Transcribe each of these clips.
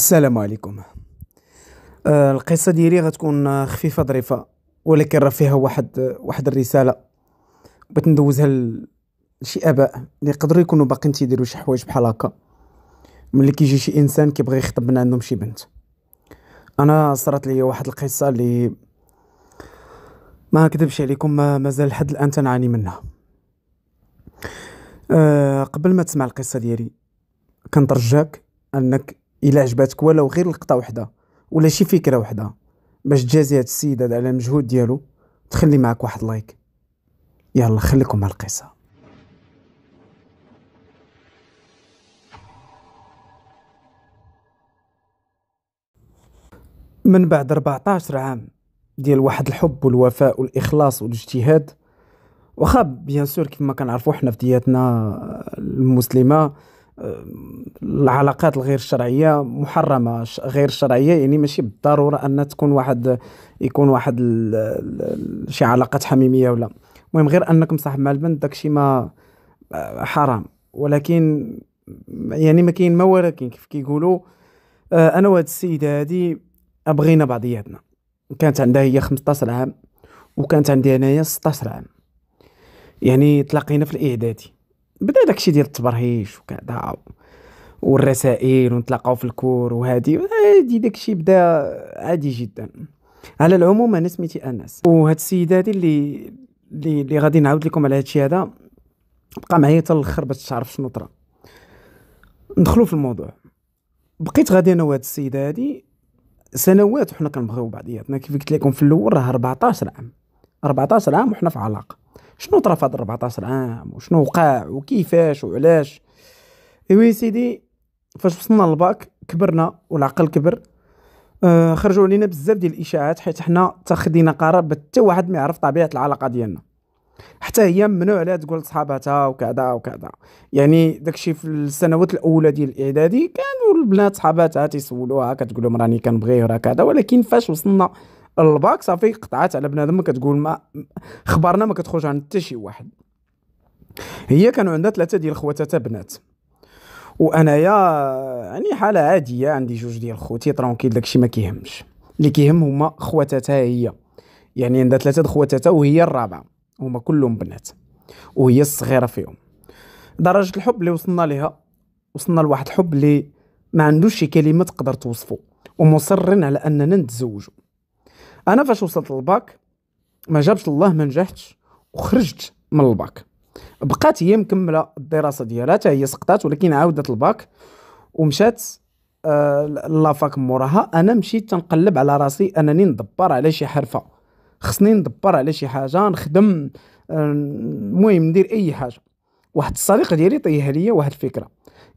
السلام عليكم آه القصة ديالي غتكون خفيفة ظريفة ولكن راه فيها واحد واحد الرسالة بغيت ندوزها لشي آباء اللي يقدروا يكونوا باقيين تيديروا شي حوايج بحال هكا ملي كيجي شي إنسان كيبغي يخطب من عندهم شي بنت أنا صرات لي واحد القصة اللي ما كذبش عليكم ما مازال لحد الآن تنعاني منها أه قبل ما تسمع القصة ديالي كنترجاك أنك الا عجباتك ولو غير لقطه وحده ولا شي فكره وحده باش تجازي هاد السيد على المجهود ديالو تخلي معك واحد لايك يلا خليكم مع القصه من بعد 14 عام ديال واحد الحب والوفاء والاخلاص والاجتهاد واخا بيان سور كيف ما كنعرفوا حنا في دياتنا المسلمه العلاقات الغير شرعيه محرمه غير شرعيه يعني ماشي بالضروره ان تكون واحد يكون واحد شي علاقات حميميه ولا المهم غير انك مصاحب مع البنت داكشي ما حرام ولكن يعني ما كاين ما ولكن كيف كيقولوا آه، انا وهاد السيده هادي بغينا بعضياتنا كانت عندها هي 15 عام وكانت عندي انايا 16 عام يعني تلاقينا في الاعدادي بدا داكشي ديال التبرهيش وكذا والرسائل ونتلاقاو في الكور وهادي هادي داكشي بدا عادي جدا على العموم انا سميتي انس وهاد السيده هادي اللي اللي, اللي غادي نعاود لكم على هادشي هذا بقى معايا حتى الاخر باش تعرف شنو طرا ندخلوا في الموضوع بقيت غادي انا وهاد السيده هادي سنوات وحنا كنبغيو بعضياتنا كيف قلت لكم في الاول راه 14 عام 14 عام وحنا في علاقه شنو طرا في هاد 14 عام وشنو وقع وكيفاش وعلاش ايوا سيدي فاش وصلنا للباك كبرنا والعقل كبر آه خرجوا علينا بزاف ديال الاشاعات حيت حنا تاخدينا قرار حتى واحد ما يعرف طبيعه العلاقه ديالنا حتى هي ممنوع عليها تقول لصحاباتها وكذا وكذا يعني داكشي في السنوات الاولى ديال الاعدادي كانوا البنات صحاباتها تيسولوها كتقول لهم راني كنبغيه راه كذا ولكن فاش وصلنا الباك صافي قطعات على بنادم ما كتقول ما خبرنا ما كتخرج عن حتى شي واحد هي كانوا عندها ثلاثه ديال خواتاتها بنات وانايا يعني حاله عاديه عندي جوج ديال خوتي ترونكيل داكشي ما كيهمش اللي كيهم هما خواتاتها هي يعني عندها ثلاثه خواتاتها وهي الرابعه هما كلهم بنات وهي الصغيره فيهم درجه الحب اللي وصلنا لها وصلنا لواحد الحب اللي ما عندوش شي كلمه تقدر توصفه ومصرين على اننا نتزوجوا انا فاش وصلت للباك ما جابش الله ما نجحتش وخرجت من الباك بقات هي مكمله الدراسه ديالها حتى هي سقطات ولكن عاودت الباك ومشات آه لافاك موراها انا مشيت تنقلب على راسي انني ندبر على شي حرفه خصني ندبر على شي حاجه نخدم آه، المهم ندير اي حاجه واحد الصديق ديالي طيح ليا واحد الفكره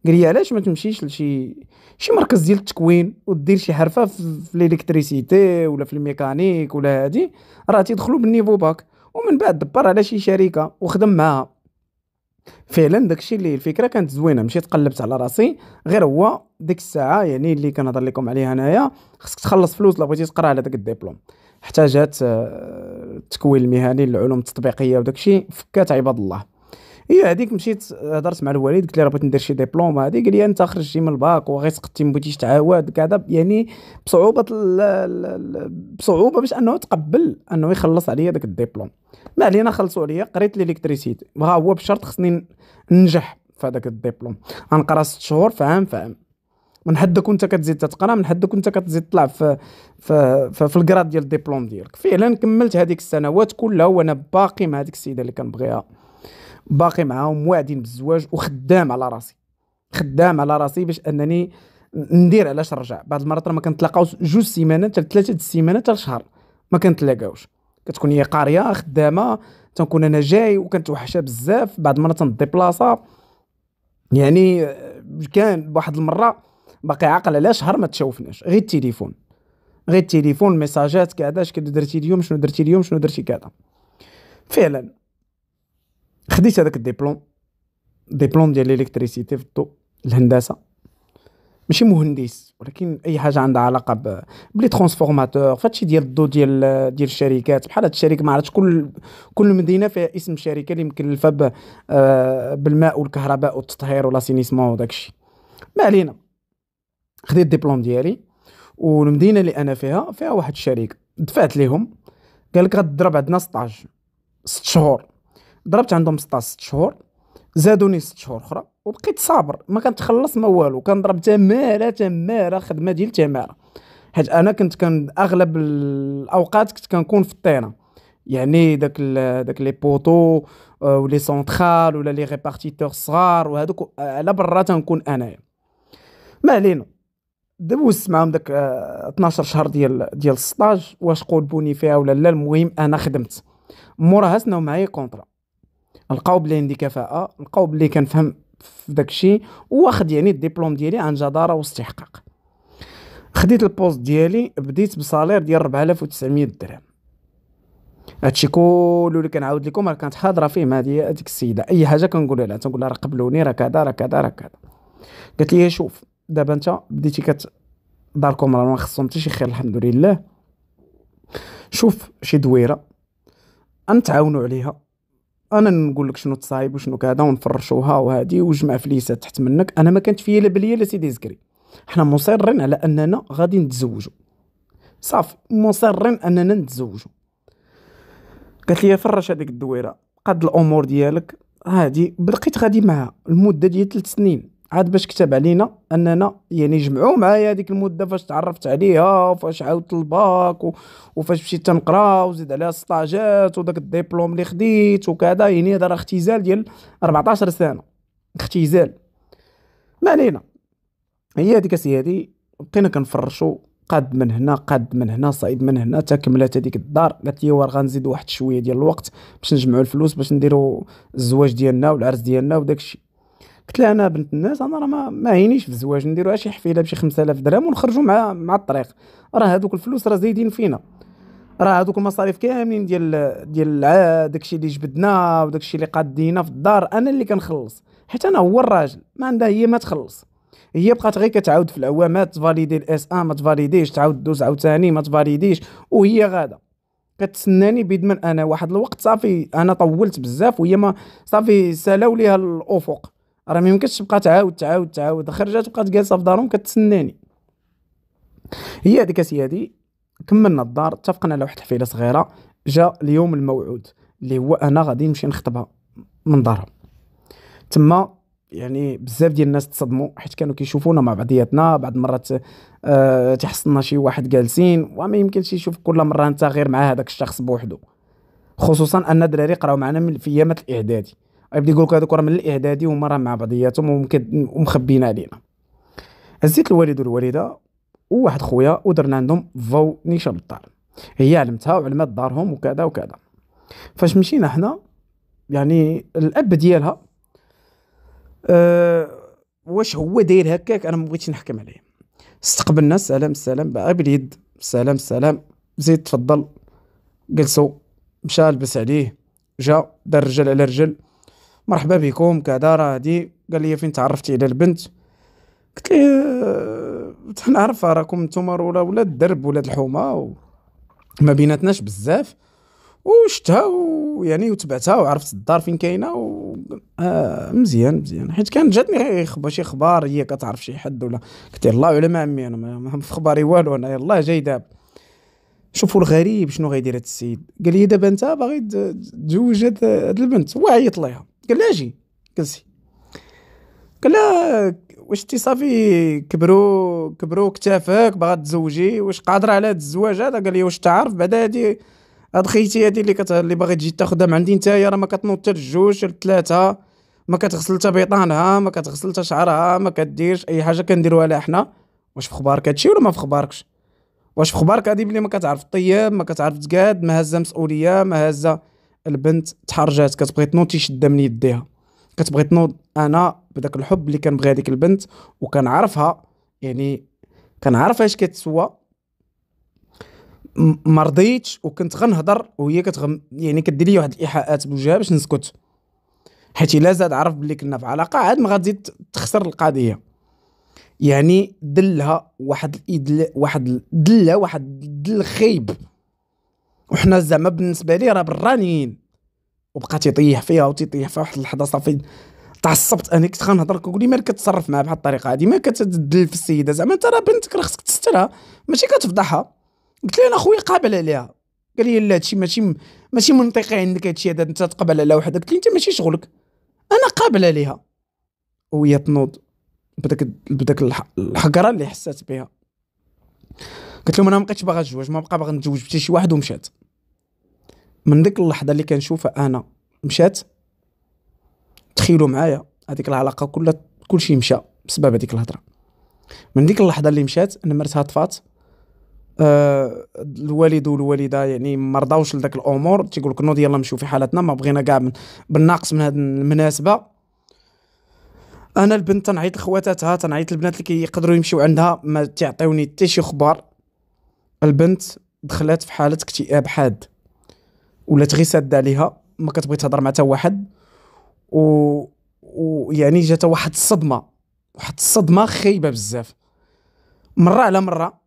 قال لي علاش ما تمشيش لشي شي مركز ديال التكوين ودير شي حرفه في الالكتريسيتي ولا في الميكانيك ولا هادي راه تيدخلوا بالنيفو باك ومن بعد دبر على شي شركه وخدم معاها فعلا داكشي اللي الفكره كانت زوينه مشيت قلبت على راسي غير هو ديك الساعه يعني اللي كنهضر لكم عليها انايا خصك تخلص فلوس لا بغيتي تقرا على داك الدبلوم احتاجات آه، التكوين المهني للعلوم التطبيقيه وداكشي فكات عباد الله هي إيه، هذيك مشيت هضرت آه، مع الوالد قلت له بغيت ندير شي ديبلوم هذه قال لي انت خرجتي من الباك وغير سقطتي ما بغيتيش تعاود كذا يعني بصعوبه الـ الـ بصعوبه باش انه تقبل انه يخلص عليا داك الديبلوم ما علينا خلصوا عليا قريت ليليكتريسيتي ها هو بشرط خصني ننجح في هذاك الديبلوم غنقرا ست شهور في عام في عام من حدك وانت كتزيد تتقرا من حدك وانت كتزيد تطلع في في في, في الكراد ديال الديبلوم ديالك فعلا كملت هذيك السنوات كلها وانا باقي مع هذيك السيده اللي كنبغيها باقي معاهم واعدين بالزواج وخدام على راسي خدام على راسي باش انني ندير علاش نرجع بعض المرات راه ما كنتلاقاوش جوج سيمانات حتى ثلاثه السيمانات حتى شهر ما كنتلاقاوش كتكون هي قاريه خدامه تنكون انا جاي وكنتوحشها بزاف بعض المرات تنديبلاصا يعني آه، كان واحد المره باقي عاقل على شهر ما تشوفناش غير التليفون غير التليفون ميساجات كذا اش درتي اليوم شنو درتي اليوم شنو درتي كذا فعلا خديت هذاك الدبلوم ديبلوم ديال الالكتريسيتي في الضوء الهندسه ماشي مهندس ولكن اي حاجه عندها علاقه ب... بلي ترانسفورماتور فهادشي ديال الضو ديال ديال الشركات بحال هاد الشركه ما عرفتش كل كل مدينه فيها اسم شركه اللي مكلفه ب... آه، بالماء والكهرباء والتطهير والاسينيسمون وداكشي ما علينا خديت الدبلوم ديالي والمدينه اللي انا فيها فيها واحد الشركه دفعت ليهم قال لك غتضرب عندنا 16 ست شهور ضربت عندهم 16 شهور زادوني 6 شهور اخرى وبقيت صابر ما كنتخلص ما والو كنضرب تماره تماره خدمه ديال تماره حيت انا كنت كان اغلب الاوقات كنت كنكون في الطينه يعني داك داك لي بوطو آه، ولي سونترال ولا لي ريبارتيتور صغار وهذوك على برا تنكون انايا ما علينا دوزت معاهم داك 12 آه، شهر ديال ديال السطاج واش قولبوني فيها ولا لا المهم انا خدمت موراها سناو معايا كونطرا لقاو بلي عندي كفاءه لقاو بلي كنفهم في داك الشيء واخد يعني الدبلوم ديالي عن جداره واستحقاق خديت البوست ديالي بديت بصالير ديال 4900 درهم هادشي كله اللي كنعاود لكم راه كانت حاضره فيه مع هذيك السيده اي حاجه كنقولها لها تنقول لها راه قبلوني راه كذا راه كذا راه كذا قالت لي إيه، شوف دابا انت بديتي كت داركم راه ما خصهم حتى شي خير الحمد لله شوف شي دويره نتعاونوا عليها انا نقول لك شنو تصايب وشنو كذا ونفرشوها وهذه وجمع فليسه تحت منك انا ما كانت فيا لا بليا لا سيدي زكري حنا مصرين على اننا غادي نتزوجوا صافي مصرين اننا نتزوجوا قالت لي فرش هذيك الدويره قد الامور ديالك هذه بقيت غادي معها المده ديال 3 سنين عاد باش كتب علينا اننا يعني جمعوا معايا هذيك المده فاش تعرفت عليها وفاش عاودت الباك و... وفاش مشيت تنقرا وزيد عليها السطاجات وداك الدبلوم اللي خديت وكذا يعني هذا راه اختزال ديال 14 سنه اختزال ما علينا هي هذيك سيادي بقينا كنفرشوا قاد من هنا قاد من هنا صعيب من هنا تكملت هذيك الدار قالت لي وراه غنزيد واحد شويه ديال الوقت باش نجمعوا الفلوس باش نديروا الزواج ديالنا والعرس ديالنا وداك الشيء قلت لها انا بنت الناس انا راه ما, ما عينيش في الزواج نديروا شي حفيله بشي 5000 درهم ونخرجوا مع مع الطريق راه هذوك الفلوس راه زايدين فينا راه هذوك المصاريف كاملين ديال ديال داكشي اللي جبدنا وداكشي اللي قادينا في الدار انا اللي كنخلص حيت انا هو الراجل ما عندها هي ما تخلص هي بقات غير كتعاود في العوامات تفاليدي الاس ان ما تفاليديش تعاود دوز عاوتاني ما تفاليديش وهي غاده كتسناني بيد من انا واحد الوقت صافي انا طولت بزاف وهي ما صافي سالاو ليها الافق راه ما يمكنش تبقى تعاود تعاود تعاود خرجت بقات جالسه في دارهم كتسناني هي هذيك سيادي كملنا الدار اتفقنا على واحد الحفله صغيره جا اليوم الموعود اللي هو انا غادي نمشي نخطبها من دارها تما يعني بزاف ديال الناس تصدموا حيت كانوا كيشوفونا مع بعضياتنا بعض المرات أه تحصلنا شي واحد جالسين وما يمكنش يشوف كل مره انت غير مع هذاك الشخص بوحدو خصوصا ان الدراري قراو معنا من في ايامات الاعدادي يبدا يقول لك هذوك راه من الاعدادي هما راه مع بعضياتهم ومخبيين علينا هزيت الوالد والوالده وواحد خويا ودرنا عندهم فو نيشان للدار هي علمتها وعلمات دارهم وكذا وكذا فاش مشينا حنا يعني الاب ديالها أه واش هو داير هكاك انا ما بغيتش نحكم عليه استقبلنا سلام سلام باغي باليد سلام سلام زيد تفضل جلسوا مشى لبس عليه جا دار رجل على رجل مرحبا بكم كذا راه هادي قال لي فين تعرفتي على البنت قلت آه، حنا تنعرف راكم نتوما ولا ولاد الدرب ولاد الحومه ما بيناتناش بزاف وشتها ويعني وتبعتها وعرفت الدار فين كاينه و آه مزيان مزيان حيت كان جاتني خبا شي اخبار هي كتعرف شي حد ولا قلت الله على ما عمي انا ما في خباري والو انا يلاه جاي دابا شوفوا الغريب شنو غيدير هذا السيد قال لي دابا انت باغي تزوج هاد البنت وعيط ليها قال لها اجي جلسي قال لها واش تي صافي كبروا كبروا كتافك باغا تزوجي واش قادره على هذا الزواج هذا قال لي واش تعرف بعدا هادي هاد خيتي هادي اللي كت... اللي باغي تجي تاخدها من عندي نتايا راه ما كتنوض حتى للجوج للثلاثه ما كتغسل حتى بيطانها ما كتغسل حتى شعرها ما كديرش اي حاجه كنديروها لها حنا واش في خبارك هادشي ولا ما في خباركش واش في خبارك هادي بلي ما كتعرف طيب ما كتعرف تقاد ما هزه مسؤوليه ما هزه البنت تحرجات كتبغي تنوض تيشدها من يديها كتبغي تنوض انا بداك الحب اللي كنبغي هذيك البنت وكنعرفها يعني كنعرف اش كتسوى ما رضيتش وكنت غنهضر وهي كتغم يعني كدير لي واحد الايحاءات بوجهها باش نسكت حيت الا زاد عرف بلي كنا في علاقه عاد ما غادي تخسر القضيه يعني دلها واحد الإدل واحد دلها واحد الدل خايب وحنا زعما بالنسبه لي راه برانيين وبقى تيطيح فيها وتيطيح فيها واحد اللحظه صافي تعصبت انا كنت غنهضر كنقول لي مالك كتصرف معها بهاد الطريقه هادي ما كتدل في السيده زعما انت راه بنتك راه خصك تسترها ماشي كتفضحها قلت لي انا خويا قابل عليها قال لي لا هادشي ماشي ماشي منطقي عندك هادشي هذا انت تقبل على وحده قلت لي انت ماشي شغلك انا قابل عليها وهي تنوض بداك بداك الحقره اللي حسات بها قلت لهم انا ما بقيتش باغا نتزوج ما بقى باغا نتزوج بشي واحد ومشات من ديك اللحظه اللي كنشوفها انا مشات تخيلوا معايا هذيك العلاقه كلها كلشي مشى بسبب هذيك الهضره من ديك اللحظه اللي مشات نمرتها طفات آه الوالد والوالده يعني ما رضاوش لذاك الامور تيقول لك نوض يلا نمشيو في حالتنا ما بغينا كاع بالناقص من هذه المناسبه انا البنت تنعيط لخواتاتها تنعيط للبنات اللي كيقدروا يمشيو عندها ما تعطيوني حتى شي اخبار البنت دخلت في حاله اكتئاب حاد ولات غير ساده عليها ما كتبغي تهضر مع حتى واحد و ويعني جاتها واحد الصدمه واحد الصدمه خايبه بزاف مره على مره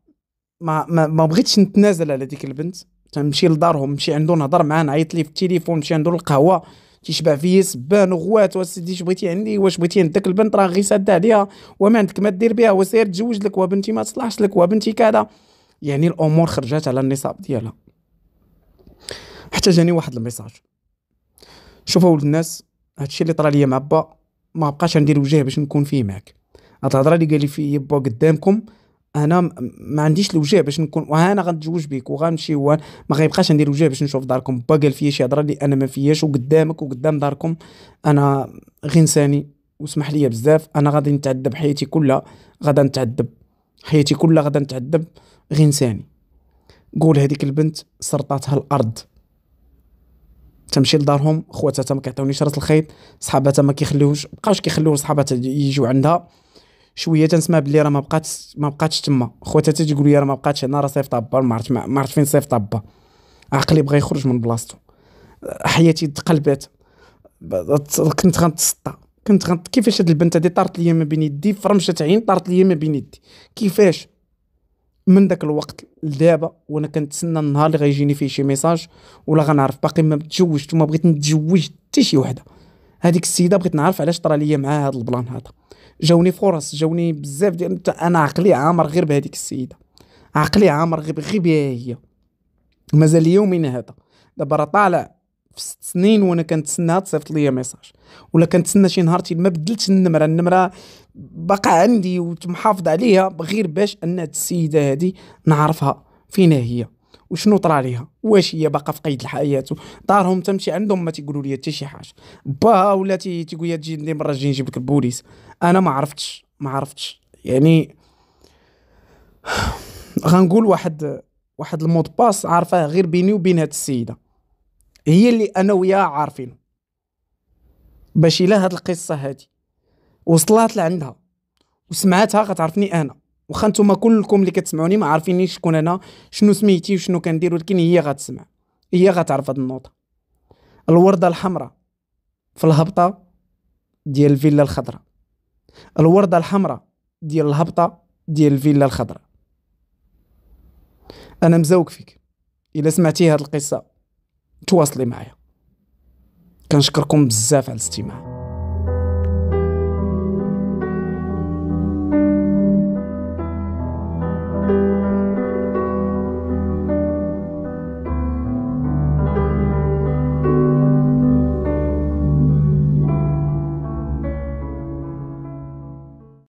ما ما, ما بغيتش نتنازل على ديك البنت تنمشي لدارهم نمشي عنده نهضر معاه نعيط ليه في التليفون نمشي عنده للقهوه تيشبع فيا سبان وغوات واسيدي اش بغيتي عندي واش بغيتي عند داك البنت راه غير ساده عليها وما عندك ما دير بها وسير تزوج لك وبنتي ما تصلحش لك وبنتي كذا يعني الامور خرجات على النصاب ديالها حتى جاني واحد الميساج شوفوا ولد الناس هادشي اللي طرا ليا مع با ما بقاش ندير وجه باش نكون فيه معاك هاد الهضره اللي قال لي في با قدامكم انا ما عنديش الوجه باش نكون وانا غنتزوج بك وغنمشي وغن ما غيبقاش ندير وجه باش نشوف داركم با قال فيا شي هضره اللي انا ما فياش وقدامك وقدام داركم انا غير انساني وسمح لي بزاف انا غادي نتعذب حياتي كلها غادا نتعذب حياتي كلها غادا نتعذب غير انساني قول هذيك البنت سرطاتها الارض تمشي لدارهم خواتها ما كيعطيونيش راس الخيط صحاباتها ما كيخليوش بقاوش كيخليو صحاباتها يجوا عندها شويه تنسمع بلي راه ما بقاتش ما بقاتش تما خواتها تيقول لي راه ما بقاتش هنا راه صيفط با ما عرفت ما عرفت فين صيفط با عقلي بغى يخرج من بلاصتو حياتي تقلبت كنت غنتسطى كنت غنت كيفاش هاد البنت هادي طارت ليا ما بين يدي فرمشه عين طارت ليا ما بين يدي كيفاش من ذاك الوقت لدابا وانا كنتسنى النهار اللي غيجيني فيه شي ميساج ولا غنعرف باقي ما متزوجت وما بغيت نتزوج حتى شي وحده هذيك السيده بغيت نعرف علاش طرا ليا معاها هذا البلان هذا جاوني فرص جاوني بزاف ديال انا عقلي عامر غير بهذيك السيده عقلي عامر غير غير بها هي مازال يومنا هذا دابا راه طالع في ست سنين وانا كنتسناها تصيفط ليا ميساج ولا كنتسنى شي نهار ما بدلتش النمره النمره باقا عندي ومحافظ عليها غير باش ان السيده هذه نعرفها فينا هي وشنو طرا ليها واش هي باقا في قيد الحياه دارهم تمشي عندهم ما تيقولوا لي حتى شي حاجه با ولا تيقول لي تجي مره جي نجيب لك البوليس انا ما عرفتش ما عرفتش يعني غنقول واحد واحد المود باس عارفاه غير بيني وبين هاد السيده هي اللي انا وياها عارفين باش الا هاد القصه هادي وصلات لعندها وسمعتها غتعرفني انا واخا نتوما كلكم اللي كتسمعوني ما عارفينيش شكون انا شنو سميتي وشنو كندير ولكن هي غتسمع هي غتعرف هاد النوطه الورده الحمراء في الهبطه ديال الفيلا الخضراء الورده الحمراء ديال الهبطه ديال الفيلا الخضراء انا مزوق فيك الا سمعتي هاد القصه تواصلي معايا كنشكركم بزاف على الاستماع